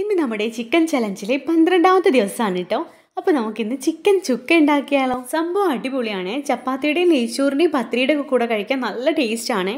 ഇന്ന് നമ്മുടെ ചിക്കൻ ചലഞ്ചിലെ പന്ത്രണ്ടാമത്തെ ദിവസമാണ് കേട്ടോ അപ്പോൾ ഇന്ന് ചിക്കൻ ചുക്ക ഉണ്ടാക്കിയാലോ സംഭവം അടിപൊളിയാണ് ചപ്പാത്തിയുടെയും നെയ്ച്ചോറിന്റെയും പത്രിയുടെയും കൂടെ കഴിക്കാൻ നല്ല ടേസ്റ്റാണ്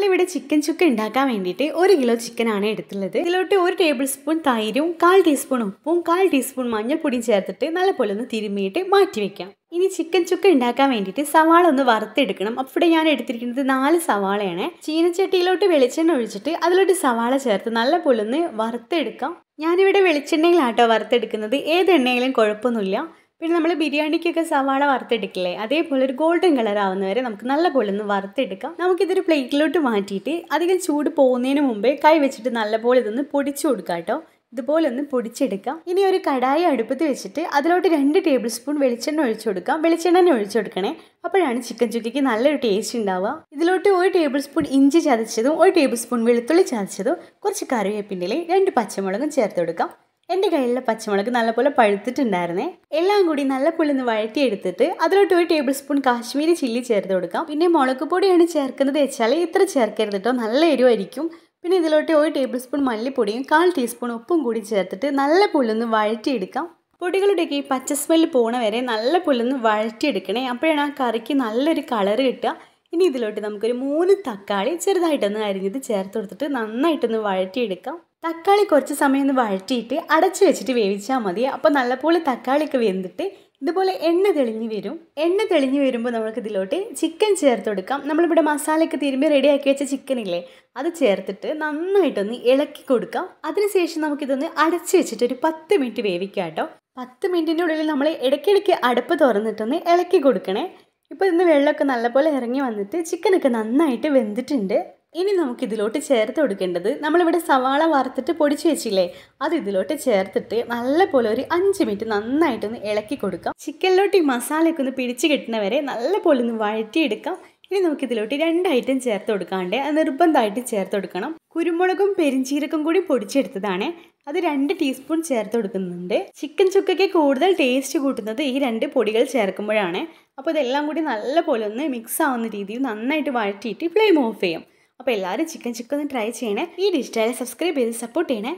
നമ്മളിവിടെ ചിക്കൻ ചുക്ക ഉണ്ടാക്കാൻ വേണ്ടിയിട്ട് ഒരു കിലോ ചിക്കൻ ആണ് എടുത്തുള്ളത് ഇതിലോട്ട് ഒരു ടേബിൾ സ്പൂൺ തൈരും കാൽ ടീസ്പൂൺ ഉപ്പും കാൽ ടീസ്പൂൺ മഞ്ഞൾപ്പൊടിയും ചേർത്തിട്ട് നല്ലപോലെ ഒന്ന് തിരുമ്മിയിട്ട് മാറ്റി വെക്കാം ഇനി ചിക്കൻ ചുക്ക ഉണ്ടാക്കാൻ വേണ്ടിയിട്ട് സവാള ഒന്ന് വറുത്തെടുക്കണം അപ്പോൾ ഞാൻ എടുത്തിരിക്കുന്നത് നാല് സവാളയാണ് ചീനച്ചട്ടിയിലോട്ട് വെളിച്ചെണ്ണ ഒഴിച്ചിട്ട് അതിലോട്ട് സവാള ചേർത്ത് നല്ലപോലെ ഒന്ന് വറുത്തെടുക്കാം ഞാനിവിടെ വെളിച്ചെണ്ണയിലാട്ടോ വറുത്തെടുക്കുന്നത് ഏത് എണ്ണയിലും കുഴപ്പമൊന്നുമില്ല പിന്നെ നമ്മൾ ബിരിയാണിക്കൊക്കെ സവാള വറുത്തെടുക്കില്ലേ അതേപോലെ ഒരു ഗോൾഡൻ കളർ ആവുന്നവരെ നമുക്ക് നല്ലപോലെ ഒന്ന് വറുത്തെടുക്കാം നമുക്കിതൊരു പ്ലേറ്റിലോട്ട് മാറ്റിയിട്ട് അധികം ചൂട് പോകുന്നതിന് മുമ്പേ കൈ വെച്ചിട്ട് നല്ലപോലെ ഇതൊന്ന് പൊടിച്ചു കൊടുക്കാം കേട്ടോ ഇതുപോലെ ഒന്ന് പൊടിച്ചെടുക്കാം ഇനി ഒരു കടായി അടുപ്പത്ത് വെച്ചിട്ട് അതിലോട്ട് രണ്ട് ടേബിൾ സ്പൂൺ വെളിച്ചെണ്ണ ഒഴിച്ചു കൊടുക്കാം വെളിച്ചെണ്ണ ഒഴിച്ചു കൊടുക്കണേ അപ്പോഴാണ് ചിക്കൻ ചുക്കിക്ക് നല്ലൊരു ടേസ്റ്റ് ഉണ്ടാവുക ഇതിലോട്ട് ഒരു ടേബിൾ സ്പൂൺ ഇഞ്ചി ചതച്ചതും ഒരു ടേബിൾ സ്പൂൺ വെളുത്തുള്ളി ചതച്ചതും കുറച്ച് കറിവേപ്പിൻ്റെ രണ്ട് പച്ചമുളകും ചേർത്ത് കൊടുക്കാം എൻ്റെ കയ്യിലുള്ള പച്ചമുളക് നല്ലപോലെ പഴുത്തിട്ടുണ്ടായിരുന്നേ എല്ലാം കൂടി നല്ല പുളിന്ന് വഴറ്റിയെടുത്തിട്ട് അതിലോട്ട് ഒരു ടേബിൾ സ്പൂൺ കാശ്മീരി ചില്ലി ചേർത്ത് കൊടുക്കാം പിന്നെ മുളകുപൊടിയാണ് പൊടിയാണ് ചേർക്കുന്നത് വെച്ചാൽ ഇത്ര ചേർക്കരുത് കേട്ടോ നല്ല എരിവായിരിക്കും പിന്നെ ഇതിലോട്ട് ഒരു ടേബിൾ സ്പൂൺ മല്ലിപ്പൊടിയും കാൽ ടീസ്പൂൺ ഉപ്പും കൂടി ചേർത്തിട്ട് നല്ല പുളിന്ന് വഴറ്റിയെടുക്കാം പൊടികളുടെയൊക്കെ ഈ പച്ച സ്മെല്ല് പോണ വരെ നല്ല പുളിന്ന് വഴറ്റിയെടുക്കണേ അപ്പോഴാണ് ആ കറിക്ക് നല്ലൊരു കളർ കിട്ടുക ഇനി ഇതിലോട്ട് നമുക്കൊരു മൂന്ന് തക്കാളി ചെറുതായിട്ടൊന്ന് അരിഞ്ഞത് ചേർത്ത് കൊടുത്തിട്ട് നന്നായിട്ടൊന്ന് വഴറ്റിയെടുക്കാം തക്കാളി കുറച്ച് സമയം ഒന്ന് വഴറ്റിയിട്ട് അടച്ചു വെച്ചിട്ട് വേവിച്ചാൽ മതി അപ്പോൾ നല്ലപോലെ തക്കാളിയൊക്കെ വെന്തിട്ട് ഇതുപോലെ എണ്ണ തെളിഞ്ഞു വരും എണ്ണ തെളിഞ്ഞു വരുമ്പോൾ നമുക്ക് ഇതിലോട്ട് ചിക്കൻ ചേർത്ത് കൊടുക്കാം നമ്മളിവിടെ മസാലയൊക്കെ തിരുമ്പി റെഡിയാക്കി വെച്ച ഇല്ലേ അത് ചേർത്തിട്ട് നന്നായിട്ടൊന്ന് ഇളക്കി കൊടുക്കാം അതിനുശേഷം നമുക്കിതൊന്ന് അടച്ചു വെച്ചിട്ട് ഒരു പത്ത് മിനിറ്റ് വേവിക്കാം കേട്ടോ പത്ത് മിനിറ്റിൻ്റെ ഉള്ളിൽ നമ്മൾ ഇടയ്ക്കിടയ്ക്ക് അടുപ്പ് തുറന്നിട്ടൊന്ന് ഇളക്കി കൊടുക്കണേ ഇപ്പോൾ ഇന്ന് വെള്ളമൊക്കെ നല്ലപോലെ ഇറങ്ങി വന്നിട്ട് ചിക്കനൊക്കെ നന്നായിട്ട് വെന്തിട്ടുണ്ട് ഇനി നമുക്കിതിലോട്ട് ചേർത്ത് കൊടുക്കേണ്ടത് നമ്മളിവിടെ സവാള വറുത്തിട്ട് പൊടിച്ചു വെച്ചില്ലേ അത് ഇതിലോട്ട് ചേർത്തിട്ട് നല്ലപോലെ ഒരു അഞ്ച് മിനിറ്റ് നന്നായിട്ടൊന്ന് ഇളക്കി കൊടുക്കാം ചിക്കനിലോട്ട് ഈ മസാലയൊക്കെ ഒന്ന് പിടിച്ചു കിട്ടുന്നവരെ നല്ലപോലെ ഒന്ന് വഴറ്റിയെടുക്കാം ഇനി നമുക്കിതിലോട്ട് രണ്ട് ഐറ്റം ചേർത്ത് കൊടുക്കാണ്ട് അത് നിർബന്ധമായിട്ട് ചേർത്ത് കൊടുക്കണം കുരുമുളകും പെരിഞ്ചീരകം കൂടി പൊടിച്ചെടുത്തതാണ് അത് രണ്ട് ടീസ്പൂൺ ചേർത്ത് കൊടുക്കുന്നുണ്ട് ചിക്കൻ ചുക്കയ്ക്ക് കൂടുതൽ ടേസ്റ്റ് കൂട്ടുന്നത് ഈ രണ്ട് പൊടികൾ ചേർക്കുമ്പോഴാണ് അപ്പോൾ ഇതെല്ലാം കൂടി നല്ലപോലെ ഒന്ന് മിക്സ് ആവുന്ന രീതിയിൽ നന്നായിട്ട് വഴറ്റിയിട്ട് ഫ്ലെയിം ഓഫ് ചെയ്യും അപ്പോൾ എല്ലാവരും ചിക്കൻ ചിക്കൻ ഒന്ന് ട്രൈ ചെയ്യണേ ഈ ഡിജിറ്റലെ സബ്സ്ക്രൈബ് ചെയ്ത് സപ്പോർട്ട് ചെയ്യണേ